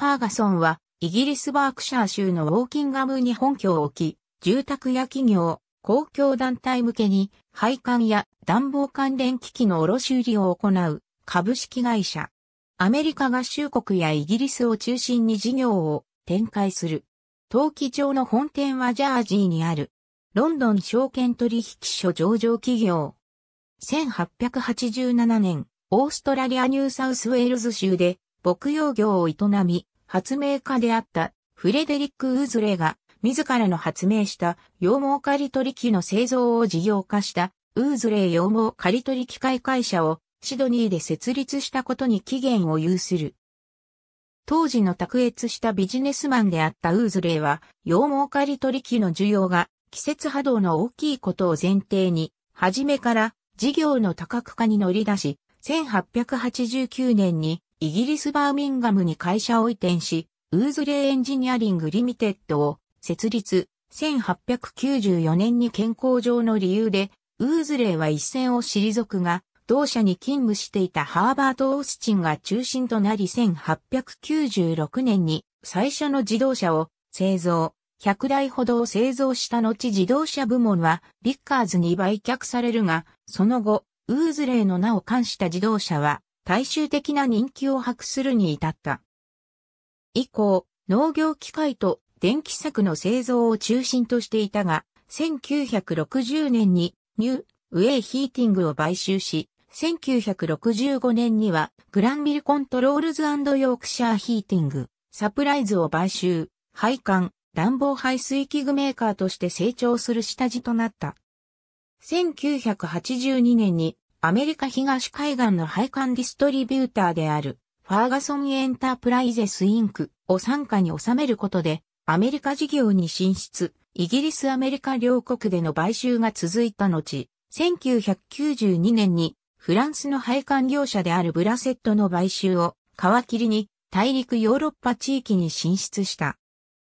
ファーガソンは、イギリスバークシャー州のウォーキンガムに本拠を置き、住宅や企業、公共団体向けに、配管や暖房関連機器の卸売りを行う株式会社。アメリカ合衆国やイギリスを中心に事業を展開する。登記場の本店はジャージーにある。ロンドン証券取引所上場企業。1887年、オーストラリアニューサウスウェールズ州で牧羊業を営み、発明家であったフレデリック・ウーズレが自らの発明した羊毛刈り取り機の製造を事業化したウーズレー羊毛刈り取り機械会社をシドニーで設立したことに起源を有する。当時の卓越したビジネスマンであったウーズレーは羊毛刈り取り機の需要が季節波動の大きいことを前提に、初めから事業の多角化に乗り出し、1889年にイギリスバーミンガムに会社を移転し、ウーズレーエンジニアリングリミテッドを設立、1894年に健康上の理由で、ウーズレーは一線を退くが、同社に勤務していたハーバート・オースチンが中心となり1896年に最初の自動車を製造、100台ほどを製造した後自動車部門はビッカーズに売却されるが、その後、ウーズレーの名を冠した自動車は大衆的な人気を博するに至った。以降、農業機械と電気柵の製造を中心としていたが、1960年にニューウェイヒーティングを買収し、1965年にはグランビルコントロールズヨークシャーヒーティング、サプライズを買収、配管、暖房排水器具メーカーとして成長する下地となった。1982年にアメリカ東海岸の配管ディストリビューターである、ファーガソンエンタープライゼスインクを傘下に収めることで、アメリカ事業に進出、イギリスアメリカ両国での買収が続いた後、1992年にフランスの配管業者であるブラセットの買収を皮切りに大陸ヨーロッパ地域に進出した。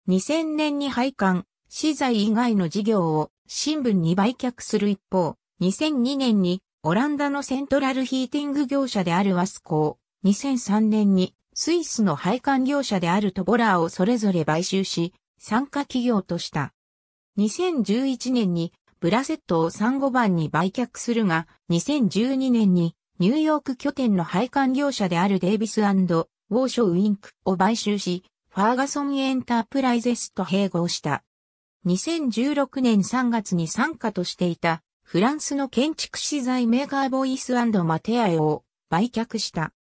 2000年に配管、資材以外の事業を新聞に売却する一方、2002年にオランダのセントラルヒーティング業者であるワスコー、2003年にスイスの配管業者であるトボラーをそれぞれ買収し、参加企業とした。2011年にブラセットを産後番に売却するが、2012年にニューヨーク拠点の配管業者であるデイビスウォーショウインクを買収し、ファーガソンエンタープライゼスと併合した。2016年3月に参加としていたフランスの建築資材メーカーボイスマテアエを売却した。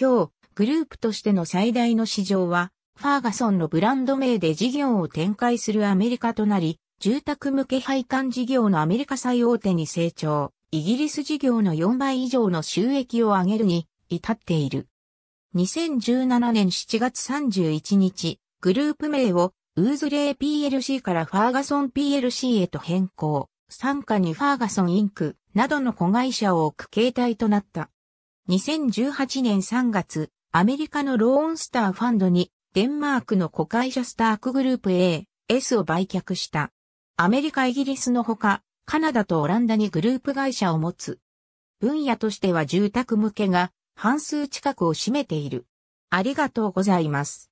今日、グループとしての最大の市場は、ファーガソンのブランド名で事業を展開するアメリカとなり、住宅向け配管事業のアメリカ最大手に成長、イギリス事業の4倍以上の収益を上げるに至っている。2017年7月31日、グループ名をウーズレイ PLC からファーガソン PLC へと変更。傘下にファーガソンインクなどの子会社を置く形態となった。2018年3月、アメリカのローンスターファンドにデンマークの子会社スタークグループ A、S を売却した。アメリカイギリスのほか、カナダとオランダにグループ会社を持つ。分野としては住宅向けが半数近くを占めている。ありがとうございます。